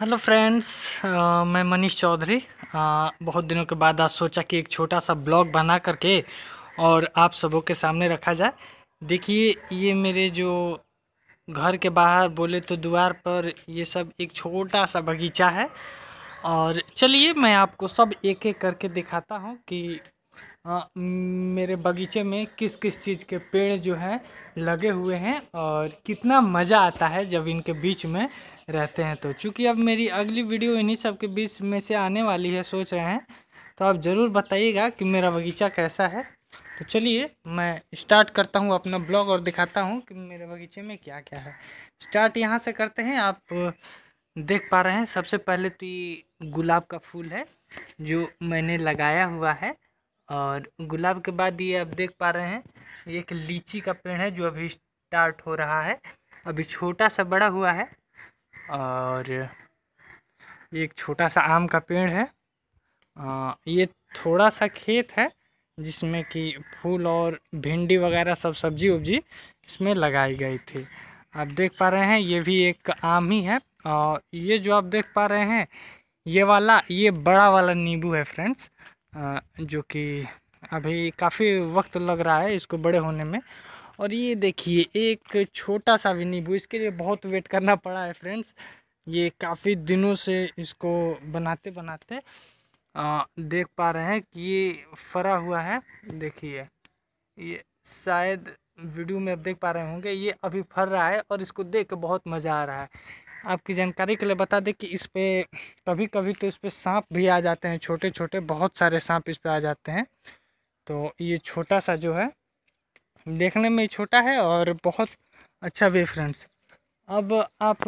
hello friends मैं मनीष चौधरी बहुत दिनों के बाद आज सोचा कि एक छोटा सा ब्लॉग बना करके और आप सबों के सामने रखा जाए देखिए ये मेरे जो घर के बाहर बोले तो द्वार पर ये सब एक छोटा सा बगीचा है और चलिए मैं आपको सब एक एक करके दिखाता हूँ कि हाँ, मेरे बगीचे में किस किस चीज़ के पेड़ जो हैं लगे हुए हैं और कितना मज़ा आता है जब इनके बीच में रहते हैं तो चूँकि अब मेरी अगली वीडियो इन्हीं सब के बीच में से आने वाली है सोच रहे हैं तो आप ज़रूर बताइएगा कि मेरा बगीचा कैसा है तो चलिए मैं स्टार्ट करता हूँ अपना ब्लॉग और दिखाता हूँ कि मेरे बगीचे में क्या क्या है स्टार्ट यहाँ से करते हैं आप देख पा रहे हैं सबसे पहले तो ये गुलाब का फूल है जो मैंने लगाया हुआ है और गुलाब के बाद ये आप देख पा रहे हैं एक लीची का पेड़ है जो अभी स्टार्ट हो रहा है अभी छोटा सा बड़ा हुआ है और ये एक छोटा सा आम का पेड़ है ये थोड़ा सा खेत है जिसमें कि फूल और भिंडी वगैरह सब सब्जी उब्जी इसमें लगाई गई थी आप देख पा रहे हैं ये भी एक आम ही है और ये जो आप देख पा रहे हैं ये वाला ये बड़ा वाला नींबू है फ्रेंड्स जो कि अभी काफ़ी वक्त लग रहा है इसको बड़े होने में और ये देखिए एक छोटा सा भी नींबू इसके लिए बहुत वेट करना पड़ा है फ्रेंड्स ये काफ़ी दिनों से इसको बनाते बनाते आ, देख पा रहे हैं कि ये फरा हुआ है देखिए ये शायद वीडियो में आप देख पा रहे होंगे ये अभी फर रहा है और इसको देख बहुत मज़ा आ रहा है आपकी जानकारी के लिए बता दें कि इस पर कभी कभी तो इस पर सांप भी आ जाते हैं छोटे छोटे बहुत सारे सांप इस पर आ जाते हैं तो ये छोटा सा जो है देखने में छोटा है और बहुत अच्छा वे फ्रेंड्स अब आप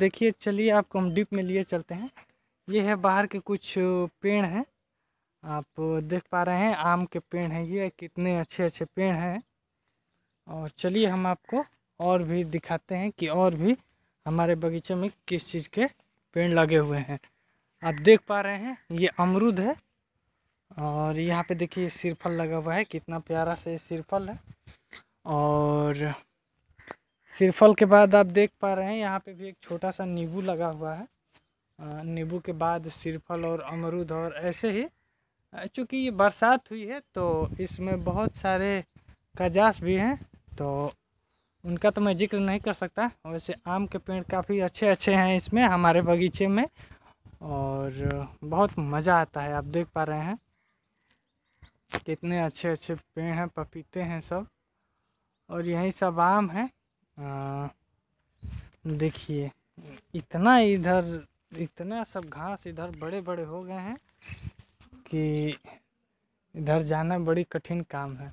देखिए चलिए आपको हम डिप में लिए चलते हैं ये है बाहर के कुछ पेड़ हैं आप देख पा रहे हैं आम के पेड़ हैं ये कितने अच्छे अच्छे पेड़ हैं और चलिए हम आपको और भी दिखाते हैं कि और भी हमारे बगीचे में किस चीज़ के पेड़ लगे हुए हैं आप देख पा रहे हैं ये अमरूद है और यहाँ पे देखिए सिरफल लगा हुआ है कितना प्यारा से सिरफल है और सिरफल के बाद आप देख पा रहे हैं यहाँ पे भी एक छोटा सा नींबू लगा हुआ है नींबू के बाद सिरफल और अमरूद और ऐसे ही चूँकि ये बरसात हुई है तो इसमें बहुत सारे कजास भी हैं तो उनका तो मैं जिक्र नहीं कर सकता वैसे आम के पेड़ काफ़ी अच्छे अच्छे हैं इसमें हमारे बगीचे में और बहुत मज़ा आता है आप देख पा रहे हैं कितने अच्छे अच्छे पेड़ हैं पपीते हैं सब और यही सब आम है देखिए इतना इधर इतना सब घास इधर बड़े बड़े हो गए हैं कि इधर जाना बड़ी कठिन काम है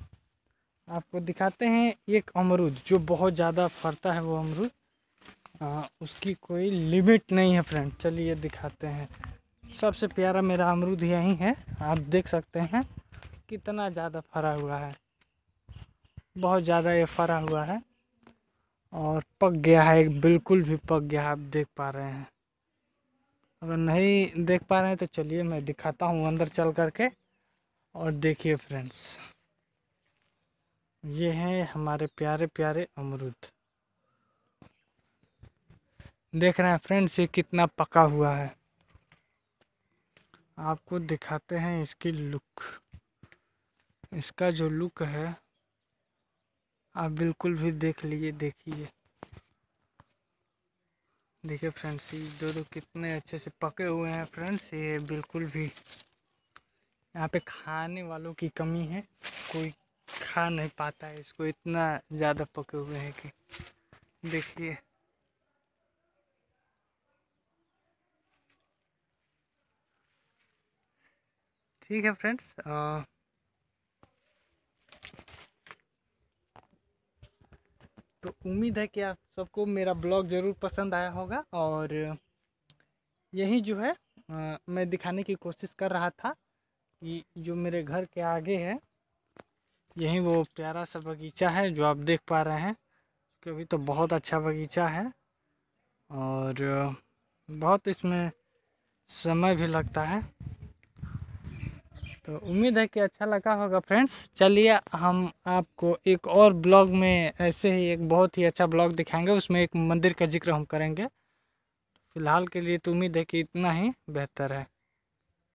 आपको दिखाते हैं एक अमरूद जो बहुत ज़्यादा फरता है वो अमरूद उसकी कोई लिमिट नहीं है फ्रेंड चलिए दिखाते हैं सबसे प्यारा मेरा अमरूद यही है आप देख सकते हैं कितना ज़्यादा फरा हुआ है बहुत ज़्यादा ये फरा हुआ है और पक गया है बिल्कुल भी पक गया आप देख पा रहे हैं अगर नहीं देख पा रहे हैं तो चलिए मैं दिखाता हूँ अंदर चल करके और देखिए फ्रेंड्स ये हैं हमारे प्यारे प्यारे अमरुद देख रहे हैं फ्रेंड्स ये कितना पका हुआ है आपको दिखाते हैं इसकी लुक इसका जो लुक है आप बिल्कुल भी देख लीजिए देखिए देखिए फ्रेंड्स ये दो दो कितने अच्छे से पके हुए हैं फ्रेंड्स ये बिल्कुल भी यहाँ पे खाने वालों की कमी है कोई खा नहीं पाता है इसको इतना ज़्यादा पके हुए हैं कि देखिए ठीक है फ्रेंड्स तो उम्मीद है कि आप सबको मेरा ब्लॉग ज़रूर पसंद आया होगा और यही जो है आ, मैं दिखाने की कोशिश कर रहा था कि जो मेरे घर के आगे है यही वो प्यारा सा बगीचा है जो आप देख पा रहे हैं क्योंकि तो बहुत अच्छा बगीचा है और बहुत इसमें समय भी लगता है तो उम्मीद है कि अच्छा लगा होगा फ्रेंड्स चलिए हम आपको एक और ब्लॉग में ऐसे ही एक बहुत ही अच्छा ब्लॉग दिखाएंगे उसमें एक मंदिर का जिक्र हम करेंगे फ़िलहाल के लिए तो उम्मीद है कि इतना ही बेहतर है